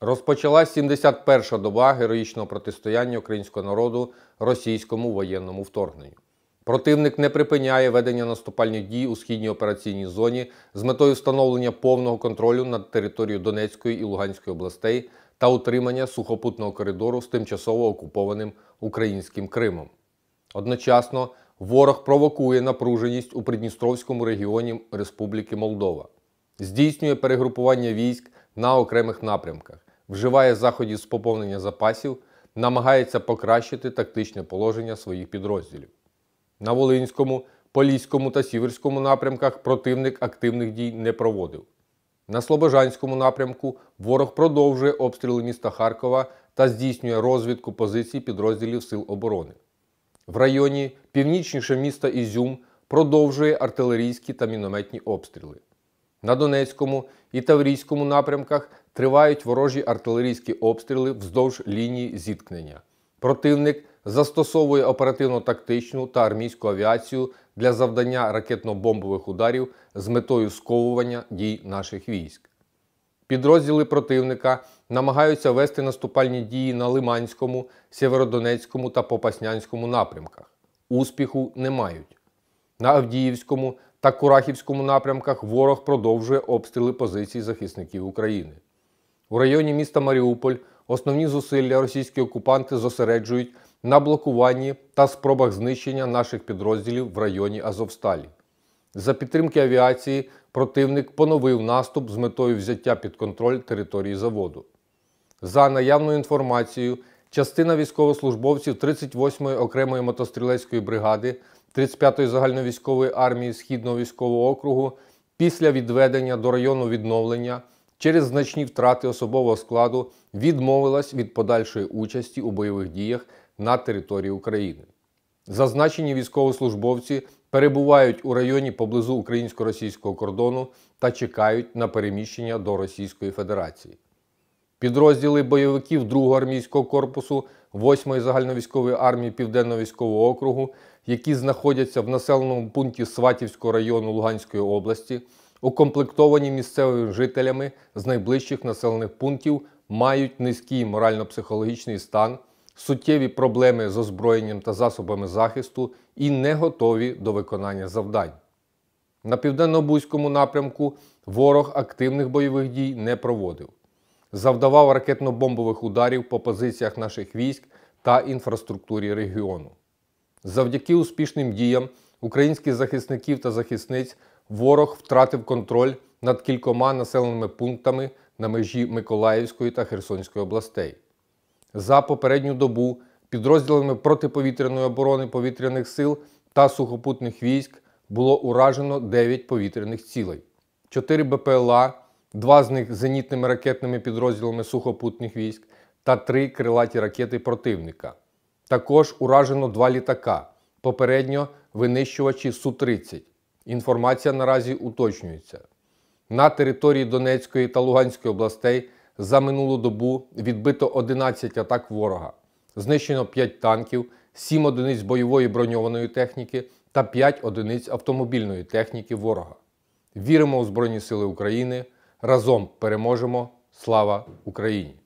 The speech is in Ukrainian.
Розпочалась 71-ша доба героїчного протистояння українського народу російському воєнному вторгненню. Противник не припиняє ведення наступальних дій у східній операційній зоні з метою встановлення повного контролю над територією Донецької і Луганської областей та утримання сухопутного коридору з тимчасово окупованим українським Кримом. Одночасно ворог провокує напруженість у Придністровському регіоні Республіки Молдова, здійснює перегрупування військ на окремих напрямках вживає заходів з поповнення запасів, намагається покращити тактичне положення своїх підрозділів. На Волинському, Поліському та Сіверському напрямках противник активних дій не проводив. На Слобожанському напрямку ворог продовжує обстріли міста Харкова та здійснює розвідку позицій підрозділів Сил оборони. В районі північніше міста Ізюм продовжує артилерійські та мінометні обстріли. На Донецькому і Таврійському напрямках тривають ворожі артилерійські обстріли вздовж лінії зіткнення. Противник застосовує оперативно-тактичну та армійську авіацію для завдання ракетно-бомбових ударів з метою сковування дій наших військ. Підрозділи противника намагаються вести наступальні дії на Лиманському, Сєвєродонецькому та Попаснянському напрямках. Успіху не мають. На Авдіївському та Курахівському напрямках ворог продовжує обстріли позицій захисників України. У районі міста Маріуполь основні зусилля російські окупанти зосереджують на блокуванні та спробах знищення наших підрозділів в районі Азовсталі. За підтримки авіації противник поновив наступ з метою взяття під контроль території заводу. За наявною інформацією, частина військовослужбовців 38-ї окремої мотострілецької бригади 35-ї загальновійськової армії Східного військового округу після відведення до району відновлення через значні втрати особового складу відмовилась від подальшої участі у бойових діях на території України. Зазначені військовослужбовці перебувають у районі поблизу українсько-російського кордону та чекають на переміщення до Російської Федерації. Підрозділи бойовиків 2-го армійського корпусу 8-ї загальновійськової армії Південно-військового округу які знаходяться в населеному пункті Сватівського району Луганської області, укомплектовані місцевими жителями з найближчих населених пунктів, мають низький морально-психологічний стан, суттєві проблеми з озброєнням та засобами захисту і не готові до виконання завдань. На південно-бузькому напрямку ворог активних бойових дій не проводив. Завдавав ракетно-бомбових ударів по позиціях наших військ та інфраструктурі регіону. Завдяки успішним діям українських захисників та захисниць ворог втратив контроль над кількома населеними пунктами на межі Миколаївської та Херсонської областей. За попередню добу підрозділами протиповітряної оборони повітряних сил та сухопутних військ було уражено 9 повітряних цілей, 4 БПЛА, два з них зенітними ракетними підрозділами сухопутних військ та 3 крилаті ракети противника. Також уражено два літака, попередньо винищувачі Су-30. Інформація наразі уточнюється. На території Донецької та Луганської областей за минулу добу відбито 11 атак ворога, знищено 5 танків, 7 одиниць бойової броньованої техніки та 5 одиниць автомобільної техніки ворога. Віримо у Збройні Сили України. Разом переможемо! Слава Україні!